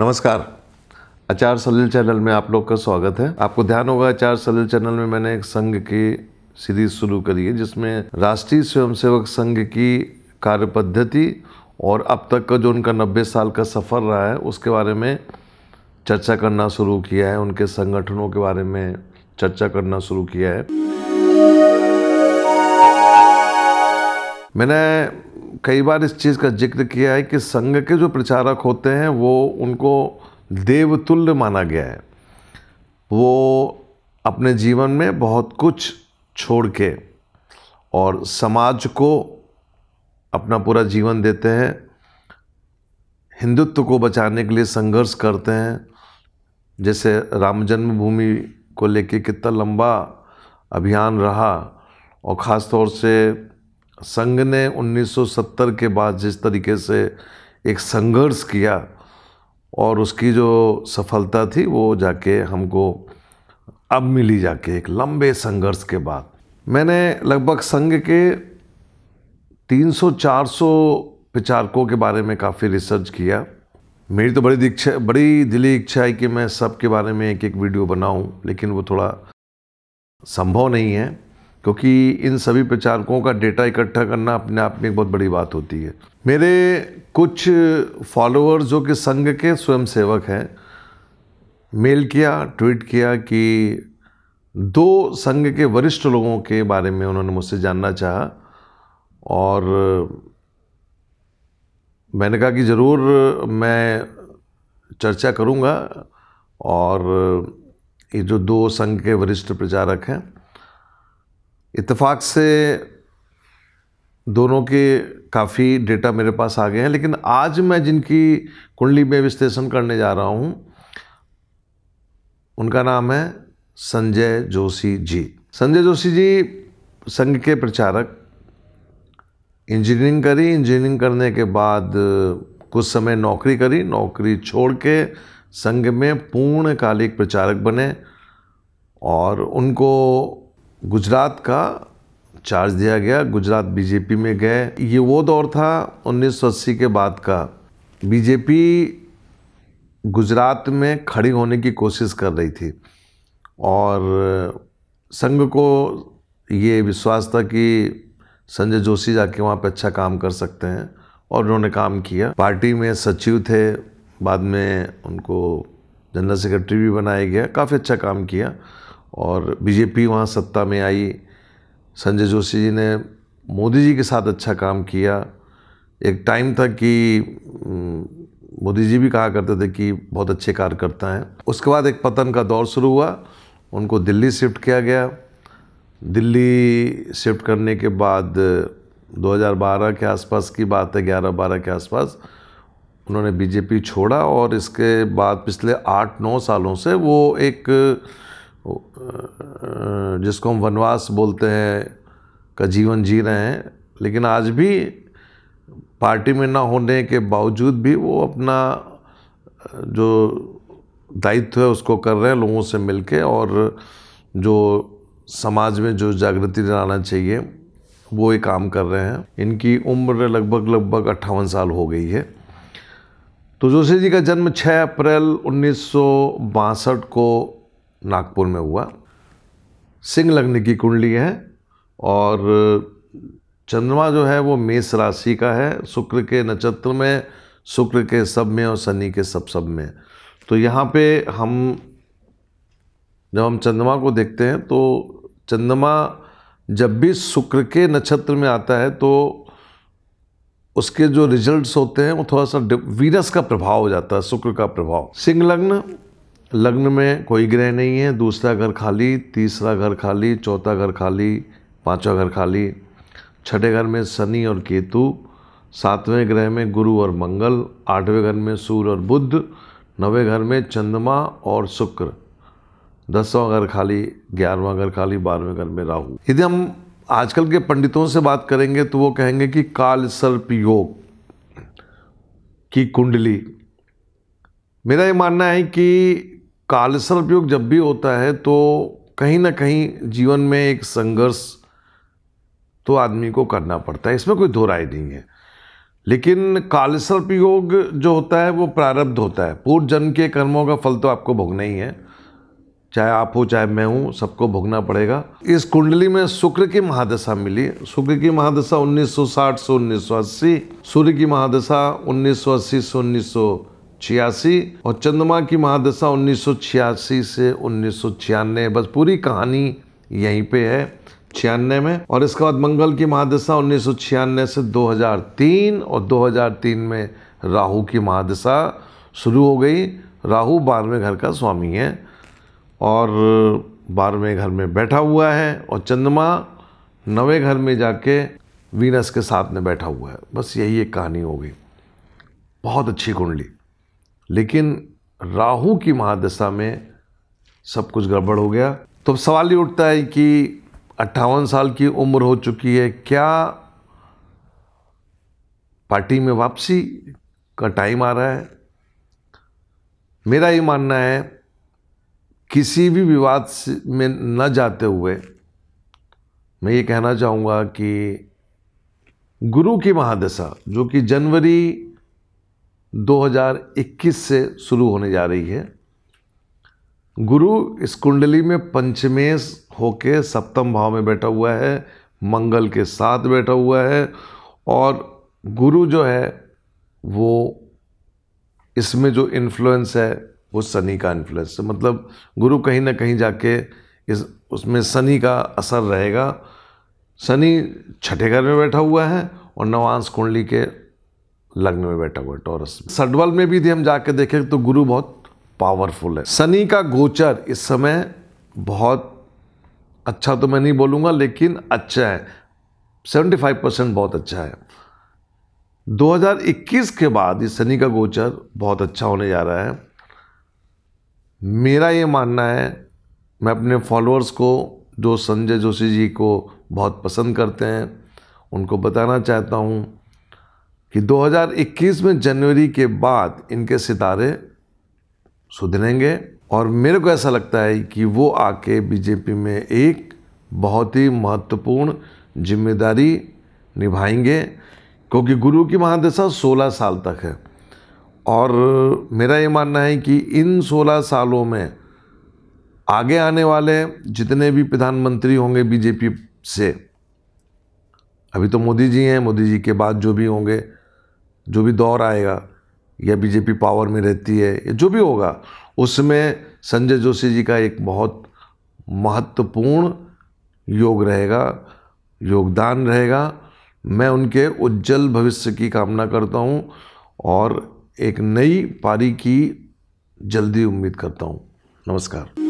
नमस्कार आचार सलील चैनल में आप लोग का स्वागत है आपको ध्यान होगा आचार सलील चैनल में मैंने एक संघ की सीरीज शुरू करी है जिसमें राष्ट्रीय स्वयंसेवक संघ की कार्य पद्धति और अब तक का जो उनका नब्बे साल का सफ़र रहा है उसके बारे में चर्चा करना शुरू किया है उनके संगठनों के बारे में चर्चा करना शुरू किया है मैंने कई बार इस चीज़ का जिक्र किया है कि संघ के जो प्रचारक होते हैं वो उनको देवतुल्य माना गया है वो अपने जीवन में बहुत कुछ छोड़ के और समाज को अपना पूरा जीवन देते हैं हिंदुत्व को बचाने के लिए संघर्ष करते हैं जैसे राम जन्मभूमि को लेके कितना लंबा अभियान रहा और ख़ास तौर से संघ ने 1970 के बाद जिस तरीके से एक संघर्ष किया और उसकी जो सफलता थी वो जाके हमको अब मिली जाके एक लंबे संघर्ष के बाद मैंने लगभग संघ के 300-400 विचारकों के बारे में काफ़ी रिसर्च किया मेरी तो बड़ी दीक्षा बड़ी दिली इच्छा है कि मैं सब के बारे में एक एक वीडियो बनाऊं लेकिन वो थोड़ा संभव नहीं है क्योंकि इन सभी प्रचारकों का डेटा इकट्ठा करना अपने आप में एक बहुत बड़ी बात होती है मेरे कुछ फॉलोअर्स जो कि संघ के स्वयं सेवक हैं मेल किया ट्वीट किया कि दो संघ के वरिष्ठ लोगों के बारे में उन्होंने मुझसे जानना चाहा और मैंने कहा कि ज़रूर मैं चर्चा करूंगा और ये जो दो संघ के वरिष्ठ प्रचारक हैं इतफाक़ से दोनों के काफ़ी डेटा मेरे पास आ गए हैं लेकिन आज मैं जिनकी कुंडली में विश्लेषण करने जा रहा हूँ उनका नाम है संजय जोशी जी संजय जोशी जी संघ के प्रचारक इंजीनियरिंग करी इंजीनियरिंग करने के बाद कुछ समय नौकरी करी नौकरी छोड़ के संघ में पूर्णकालिक प्रचारक बने और उनको गुजरात का चार्ज दिया गया गुजरात बीजेपी में गए ये वो दौर था 1980 के बाद का बीजेपी गुजरात में खड़ी होने की कोशिश कर रही थी और संघ को ये विश्वास था कि संजय जोशी जाके वहाँ पे अच्छा काम कर सकते हैं और उन्होंने काम किया पार्टी में सचिव थे बाद में उनको जनरल सेक्रेटरी भी बनाया गया काफ़ी अच्छा काम किया और बीजेपी वहाँ सत्ता में आई संजय जोशी जी ने मोदी जी के साथ अच्छा काम किया एक टाइम था कि मोदी जी भी कहा करते थे कि बहुत अच्छे कार्यकर्ता हैं उसके बाद एक पतन का दौर शुरू हुआ उनको दिल्ली शिफ्ट किया गया दिल्ली शिफ्ट करने के बाद 2012 के आसपास की बात है 11-12 के आसपास उन्होंने बीजेपी छोड़ा और इसके बाद पिछले आठ नौ सालों से वो एक जिसको हम वनवास बोलते हैं का जीवन जी रहे हैं लेकिन आज भी पार्टी में ना होने के बावजूद भी वो अपना जो दायित्व है उसको कर रहे हैं लोगों से मिलके और जो समाज में जो जागृति लाना चाहिए वो ये काम कर रहे हैं इनकी उम्र लगभग लगभग अट्ठावन साल हो गई है तो जोशी जी का जन्म 6 अप्रैल उन्नीस को नागपुर में हुआ सिंह लग्न की कुंडली है और चंद्रमा जो है वो मेष राशि का है शुक्र के नक्षत्र में शुक्र के सब में और शनि के सब सब में तो यहाँ पे हम जब हम चंद्रमा को देखते हैं तो चंद्रमा जब भी शुक्र के नक्षत्र में आता है तो उसके जो रिजल्ट्स होते हैं वो थोड़ा सा वीरस का प्रभाव हो जाता है शुक्र का प्रभाव सिंह लग्न लग्न में कोई ग्रह नहीं है दूसरा घर खाली तीसरा घर खाली चौथा घर खाली पांचवा घर खाली छठे घर में शनि और केतु सातवें ग्रह में गुरु और मंगल आठवें घर में सूर्य और बुद्ध नवे घर में चंद्रमा और शुक्र दसवां घर खाली ग्यारहवां घर खाली बारहवें घर में राहु यदि हम आजकल के पंडितों से बात करेंगे तो वो कहेंगे कि काल सर्प योग की कुंडली मेरा ये मानना है कि कालसर उपयोग जब भी होता है तो कहीं ना कहीं जीवन में एक संघर्ष तो आदमी को करना पड़ता है इसमें कोई दो राय नहीं है लेकिन काल उपयोग जो होता है वो प्रारब्ध होता है पूर्व जन्म के कर्मों का फल तो आपको भोगना ही है चाहे आप हो चाहे मैं हूँ सबको भोगना पड़ेगा इस कुंडली में शुक्र की महादशा मिली शुक्र की महादशा 1960 से 1980 सूर्य की महादशा 1980 से छियासी और चंद्रमा की महादशा उन्नीस से उन्नीस बस पूरी कहानी यहीं पे है छियानवे में और इसके बाद मंगल की महादशा उन्नीस से 2003 और 2003 में राहु की महादशा शुरू हो गई राहु बारहवें घर का स्वामी है और बारहवें घर में बैठा हुआ है और चंद्रमा नवे घर में जाके वीनस के साथ में बैठा हुआ है बस यही एक कहानी हो गई बहुत अच्छी कुंडली लेकिन राहु की महादशा में सब कुछ गड़बड़ हो गया तो अब सवाल ये उठता है कि अट्ठावन साल की उम्र हो चुकी है क्या पार्टी में वापसी का टाइम आ रहा है मेरा ये मानना है किसी भी विवाद में न जाते हुए मैं ये कहना चाहूँगा कि गुरु की महादशा जो कि जनवरी 2021 से शुरू होने जा रही है गुरु इस कुंडली में पंचमेश होके सप्तम भाव में बैठा हुआ है मंगल के साथ बैठा हुआ है और गुरु जो है वो इसमें जो इन्फ्लुएंस है वो शनि का इन्फ्लुएंस है मतलब गुरु कहीं ना कहीं जाके इस उसमें शनि का असर रहेगा शनि छठे घर में बैठा हुआ है और नवांश कुंडली के लग्न में बैठा हुआ है टॉरस सडवल में भी हम जाके देखें तो गुरु बहुत पावरफुल है शनि का गोचर इस समय बहुत अच्छा तो मैं नहीं बोलूँगा लेकिन अच्छा है 75 परसेंट बहुत अच्छा है 2021 के बाद इस शनि का गोचर बहुत अच्छा होने जा रहा है मेरा ये मानना है मैं अपने फॉलोअर्स को जो संजय जोशी जी को बहुत पसंद करते हैं उनको बताना चाहता हूँ कि 2021 में जनवरी के बाद इनके सितारे सुधरेंगे और मेरे को ऐसा लगता है कि वो आके बीजेपी में एक बहुत ही महत्वपूर्ण जिम्मेदारी निभाएंगे क्योंकि गुरु की महादशा 16 साल तक है और मेरा ये मानना है कि इन 16 सालों में आगे आने वाले जितने भी प्रधानमंत्री होंगे बीजेपी से अभी तो मोदी जी हैं मोदी जी के बाद जो भी होंगे जो भी दौर आएगा या बीजेपी पावर में रहती है या जो भी होगा उसमें संजय जोशी जी का एक बहुत महत्वपूर्ण योग रहेगा योगदान रहेगा मैं उनके उज्जवल भविष्य की कामना करता हूँ और एक नई पारी की जल्दी उम्मीद करता हूँ नमस्कार